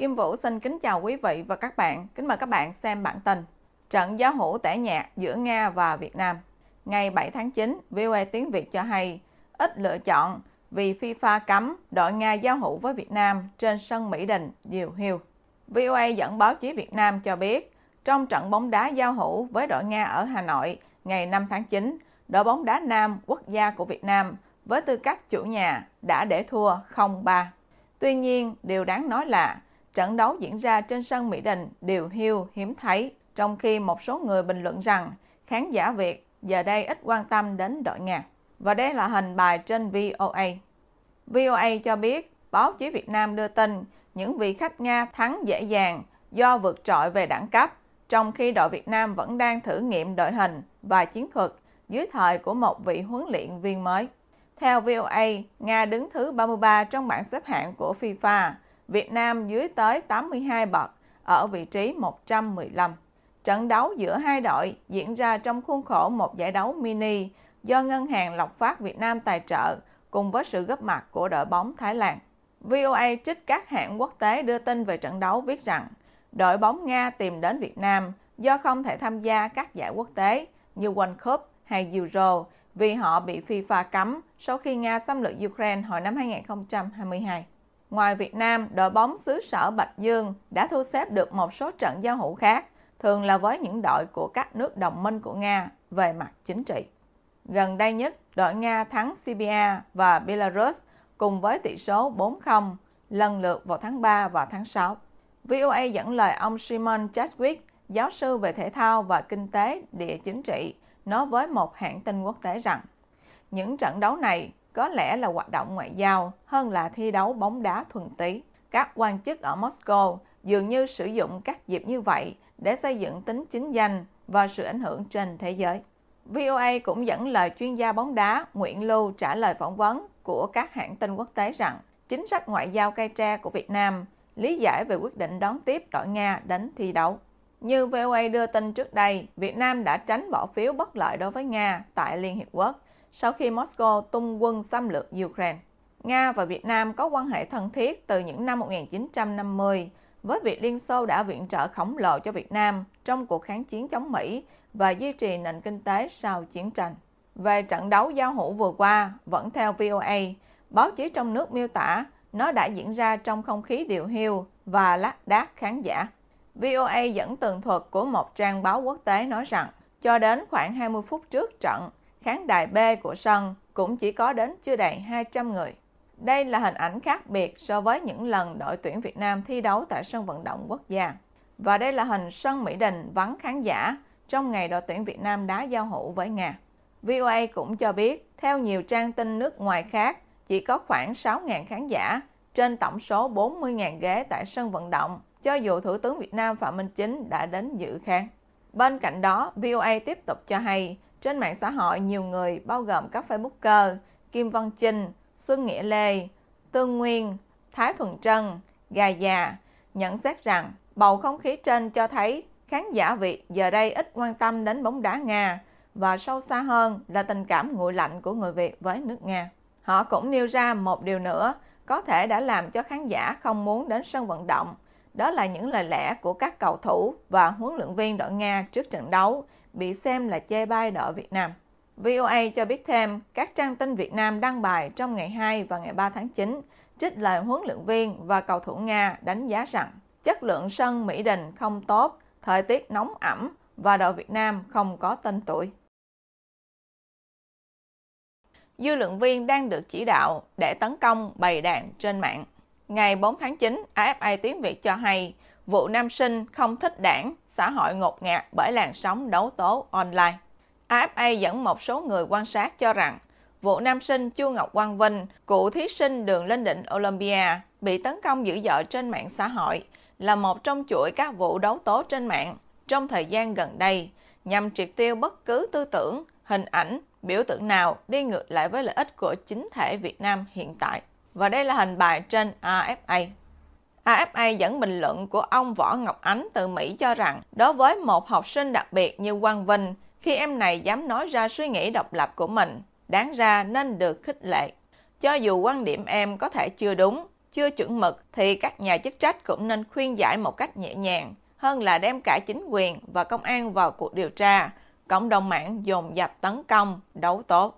Kim Vũ xin kính chào quý vị và các bạn. Kính mời các bạn xem bản tin Trận giao hữu tẻ nhạt giữa Nga và Việt Nam. Ngày 7 tháng 9, VOA Tiếng Việt cho hay ít lựa chọn vì FIFA cấm đội Nga giao hữu với Việt Nam trên sân Mỹ Đình, Diều Hiêu. VOA dẫn báo chí Việt Nam cho biết, trong trận bóng đá giao hữu với đội Nga ở Hà Nội ngày 5 tháng 9, đội bóng đá nam quốc gia của Việt Nam với tư cách chủ nhà đã để thua 0-3. Tuy nhiên, điều đáng nói là trận đấu diễn ra trên sân Mỹ Đình đều hiu hiếm thấy, trong khi một số người bình luận rằng khán giả Việt giờ đây ít quan tâm đến đội nhà. Và đây là hình bài trên VOA. VOA cho biết báo chí Việt Nam đưa tin những vị khách Nga thắng dễ dàng do vượt trội về đẳng cấp, trong khi đội Việt Nam vẫn đang thử nghiệm đội hình và chiến thuật dưới thời của một vị huấn luyện viên mới. Theo VOA, Nga đứng thứ 33 trong bảng xếp hạng của FIFA Việt Nam dưới tới 82 bậc ở vị trí 115. Trận đấu giữa hai đội diễn ra trong khuôn khổ một giải đấu mini do Ngân hàng Lộc Phát Việt Nam tài trợ cùng với sự góp mặt của đội bóng Thái Lan. VOA trích các hãng quốc tế đưa tin về trận đấu viết rằng đội bóng Nga tìm đến Việt Nam do không thể tham gia các giải quốc tế như World Cup hay Euro vì họ bị FIFA cấm sau khi Nga xâm lược Ukraine hồi năm 2022. Ngoài Việt Nam, đội bóng xứ sở Bạch Dương đã thu xếp được một số trận giao hữu khác, thường là với những đội của các nước đồng minh của Nga về mặt chính trị. Gần đây nhất, đội Nga thắng Serbia và Belarus cùng với tỷ số 4-0 lần lượt vào tháng 3 và tháng 6. VOA dẫn lời ông Simon Chadwick, giáo sư về thể thao và kinh tế địa chính trị, nói với một hãng tin quốc tế rằng những trận đấu này có lẽ là hoạt động ngoại giao hơn là thi đấu bóng đá thuần túy. Các quan chức ở Moscow dường như sử dụng các dịp như vậy để xây dựng tính chính danh và sự ảnh hưởng trên thế giới. VOA cũng dẫn lời chuyên gia bóng đá Nguyễn Lưu trả lời phỏng vấn của các hãng tin quốc tế rằng chính sách ngoại giao cai tre của Việt Nam lý giải về quyết định đón tiếp đội Nga đến thi đấu. Như VOA đưa tin trước đây, Việt Nam đã tránh bỏ phiếu bất lợi đối với Nga tại Liên Hiệp Quốc sau khi Moscow tung quân xâm lược Ukraine. Nga và Việt Nam có quan hệ thân thiết từ những năm 1950 với việc Liên Xô đã viện trợ khổng lồ cho Việt Nam trong cuộc kháng chiến chống Mỹ và duy trì nền kinh tế sau chiến tranh. Về trận đấu giao hữu vừa qua, vẫn theo VOA, báo chí trong nước miêu tả nó đã diễn ra trong không khí điều hiu và lác đác khán giả. VOA dẫn tường thuật của một trang báo quốc tế nói rằng, cho đến khoảng 20 phút trước trận, khán đài B của sân cũng chỉ có đến chưa đầy 200 người. Đây là hình ảnh khác biệt so với những lần đội tuyển Việt Nam thi đấu tại sân vận động quốc gia. Và đây là hình sân Mỹ Đình vắng khán giả trong ngày đội tuyển Việt Nam đá giao hữu với Nga. VOA cũng cho biết, theo nhiều trang tin nước ngoài khác, chỉ có khoảng 6.000 khán giả trên tổng số 40.000 ghế tại sân vận động, cho dù Thủ tướng Việt Nam Phạm Minh Chính đã đến dự khán. Bên cạnh đó, VOA tiếp tục cho hay trên mạng xã hội, nhiều người bao gồm các Facebooker Kim Văn Trinh, Xuân Nghĩa Lê, Tương Nguyên, Thái Thuận Trân, Gà Già nhận xét rằng bầu không khí trên cho thấy khán giả Việt giờ đây ít quan tâm đến bóng đá Nga và sâu xa hơn là tình cảm nguội lạnh của người Việt với nước Nga. Họ cũng nêu ra một điều nữa có thể đã làm cho khán giả không muốn đến sân vận động, đó là những lời lẽ của các cầu thủ và huấn luyện viên đội Nga trước trận đấu bị xem là chê bai nợ Việt Nam. VOA cho biết thêm, các trang tin Việt Nam đăng bài trong ngày 2 và ngày 3 tháng 9 trích lời huấn luyện viên và cầu thủ Nga đánh giá rằng chất lượng sân Mỹ Đình không tốt, thời tiết nóng ẩm và đội Việt Nam không có tên tuổi. Dư luận viên đang được chỉ đạo để tấn công bày đàn trên mạng. Ngày 4 tháng 9, AFA tiếng Việt cho hay vụ nam sinh không thích đảng, xã hội ngột ngạt bởi làn sóng đấu tố online. AFA dẫn một số người quan sát cho rằng vụ nam sinh Chu Ngọc Quang Vinh, cựu thí sinh đường lên đỉnh Olympia, bị tấn công dữ dội trên mạng xã hội là một trong chuỗi các vụ đấu tố trên mạng trong thời gian gần đây nhằm triệt tiêu bất cứ tư tưởng, hình ảnh, biểu tượng nào đi ngược lại với lợi ích của chính thể Việt Nam hiện tại. Và đây là hình bài trên AFA. AFA dẫn bình luận của ông Võ Ngọc Ánh từ Mỹ cho rằng đối với một học sinh đặc biệt như Quang Vinh, khi em này dám nói ra suy nghĩ độc lập của mình, đáng ra nên được khích lệ. Cho dù quan điểm em có thể chưa đúng, chưa chuẩn mực thì các nhà chức trách cũng nên khuyên giải một cách nhẹ nhàng hơn là đem cả chính quyền và công an vào cuộc điều tra. Cộng đồng mạng dồn dập tấn công, đấu tố.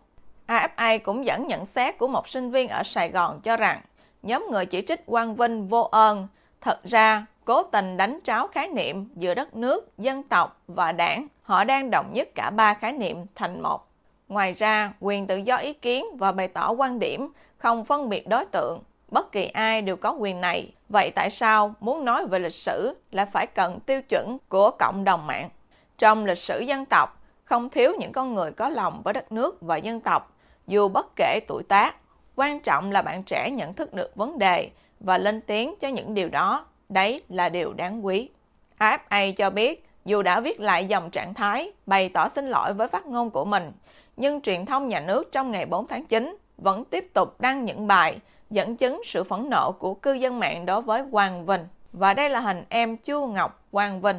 AFA cũng dẫn nhận xét của một sinh viên ở Sài Gòn cho rằng nhóm người chỉ trích Quang Vinh vô ơn, thật ra cố tình đánh tráo khái niệm giữa đất nước, dân tộc và đảng. Họ đang đồng nhất cả ba khái niệm thành một. Ngoài ra, quyền tự do ý kiến và bày tỏ quan điểm không phân biệt đối tượng. Bất kỳ ai đều có quyền này. Vậy tại sao muốn nói về lịch sử là phải cần tiêu chuẩn của cộng đồng mạng? Trong lịch sử dân tộc, không thiếu những con người có lòng với đất nước và dân tộc, dù bất kể tuổi tác quan trọng là bạn trẻ nhận thức được vấn đề và lên tiếng cho những điều đó đấy là điều đáng quý afa cho biết dù đã viết lại dòng trạng thái bày tỏ xin lỗi với phát ngôn của mình nhưng truyền thông nhà nước trong ngày 4 tháng 9 vẫn tiếp tục đăng những bài dẫn chứng sự phẫn nộ của cư dân mạng đối với Hoàng Vinh. Và đây là hình em Chu Ngọc Hoàng Vinh.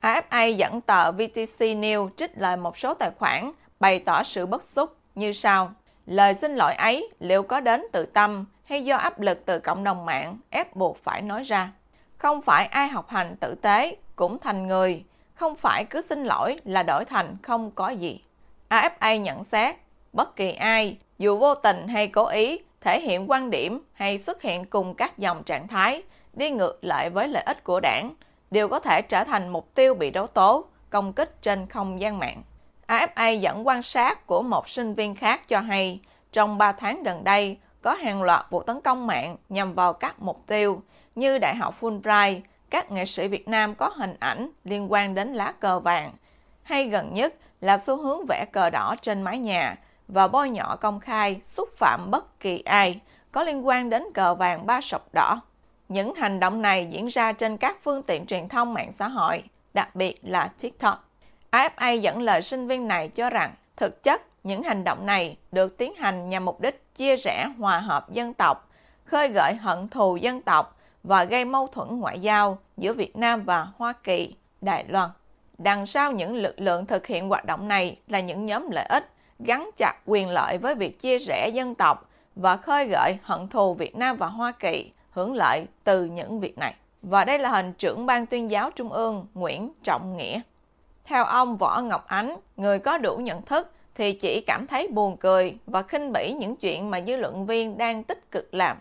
AFA dẫn tờ VTC News trích lời một số tài khoản bày tỏ sự bất xúc như sau. Lời xin lỗi ấy liệu có đến từ tâm hay do áp lực từ cộng đồng mạng ép buộc phải nói ra? Không phải ai học hành tử tế cũng thành người, không phải cứ xin lỗi là đổi thành không có gì. AFA nhận xét, bất kỳ ai, dù vô tình hay cố ý, thể hiện quan điểm hay xuất hiện cùng các dòng trạng thái, đi ngược lại với lợi ích của đảng, đều có thể trở thành mục tiêu bị đấu tố, công kích trên không gian mạng. AFA dẫn quan sát của một sinh viên khác cho hay, trong 3 tháng gần đây, có hàng loạt vụ tấn công mạng nhằm vào các mục tiêu như Đại học Fulbright, các nghệ sĩ Việt Nam có hình ảnh liên quan đến lá cờ vàng, hay gần nhất là xu hướng vẽ cờ đỏ trên mái nhà và bôi nhọ công khai xúc phạm bất kỳ ai có liên quan đến cờ vàng ba sọc đỏ. Những hành động này diễn ra trên các phương tiện truyền thông mạng xã hội, đặc biệt là TikTok. AFA dẫn lời sinh viên này cho rằng thực chất những hành động này được tiến hành nhằm mục đích chia rẽ hòa hợp dân tộc, khơi gợi hận thù dân tộc và gây mâu thuẫn ngoại giao giữa Việt Nam và Hoa Kỳ, Đài Loan. Đằng sau những lực lượng thực hiện hoạt động này là những nhóm lợi ích gắn chặt quyền lợi với việc chia rẽ dân tộc và khơi gợi hận thù Việt Nam và Hoa Kỳ hưởng lợi từ những việc này. Và đây là hình trưởng ban tuyên giáo Trung ương Nguyễn Trọng Nghĩa. Theo ông Võ Ngọc Ánh, người có đủ nhận thức thì chỉ cảm thấy buồn cười và khinh bỉ những chuyện mà dư luận viên đang tích cực làm.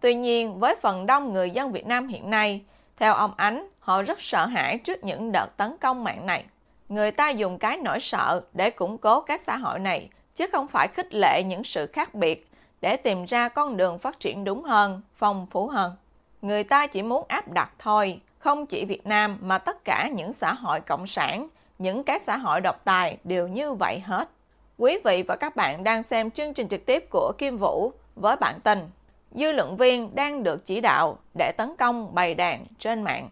Tuy nhiên, với phần đông người dân Việt Nam hiện nay, theo ông Ánh, họ rất sợ hãi trước những đợt tấn công mạng này. Người ta dùng cái nỗi sợ để củng cố các xã hội này, chứ không phải khích lệ những sự khác biệt để tìm ra con đường phát triển đúng hơn, phong phú hơn. Người ta chỉ muốn áp đặt thôi, không chỉ Việt Nam mà tất cả những xã hội cộng sản những cái xã hội độc tài đều như vậy hết. Quý vị và các bạn đang xem chương trình trực tiếp của Kim Vũ với bản tin Dư luận viên đang được chỉ đạo để tấn công bày đàn trên mạng.